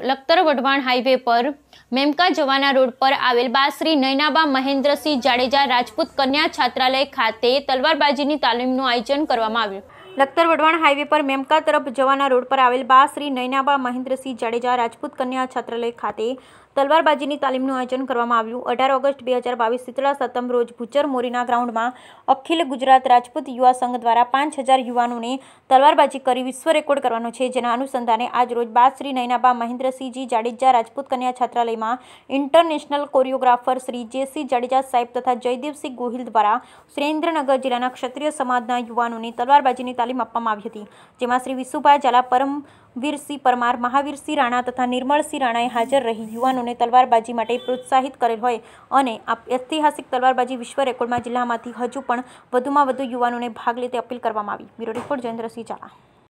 Lakhtar Wadhwan highway પર મેમકા જવાના road પર આવેલ બાશ્રી નૈનાબા મહેન્દ્રસિંહ જાડેજા રાજપૂત કન્યા છાત્રાલય ખાતે તલવારબાજીની તાલીમનું આયોજન કરવામાં આવ્યું લખતર વઢવાણ હાઈવે પર મેમકા તરફ જવાના રોડ પર આવેલ બા શ્રી નૈનાબા મહેન્દ્રસિંહ જાડેજા રાજપૂત કન્યા છાત્રાલય ખાતે તલવારબાજીની તાલીમનું આયોજન કરવામાં આવ્યું અઢાર ઓગસ્ટ બે હજાર બાવીસ શીતળા સતમ રોજ ભૂચર મોરીના ગ્રાઉન્ડમાં અખિલ ગુજરાત રાજપૂત યુવા સંઘ દ્વારા પાંચ હજાર યુવાનોને તલવારબાજી કરી વિશ્વ રેકોર્ડ કરવાનો છે જેના અનુસંધાને આજ રોજ બા શ્રી નૈનાબા મહેન્દ્રસિંહજી જાડેજા રાજપૂત કન્યા છાત્રાલયમાં international choreographer Shri J C Jadeja સાહેબ તથા જયદેવસિંહ ગોહિલ દ્વારા સુરેન્દ્રનગર જિલ્લાના ક્ષત્રિય સમાજના યુવાનોને તલવારબાજીની તાલીમ આપવામાં આવી હતી જેમાં શ્રી વિસુભાઈ ઝાલા પરમવીરસિંહ પરમાર મહાવીરસિંહ રાણા તથા નિર્મળસિંહ રાણાએ હાજર રહી યુવાનોને તલવારબાજી માટે પ્રોત્સાહિત કરેલ હોય અને આ ઐતિહાસિક તલવારબાજી વિશ્વ રેકોર્ડમાં જિલ્લામાંથી હજુ પણ વધુમાં વધુ યુવાનોને ભાગ લેતે અપીલ કરવામાં આવી બ્યુરો રિપોર્ટ જયેન્દ્રસિંહ ઝાલા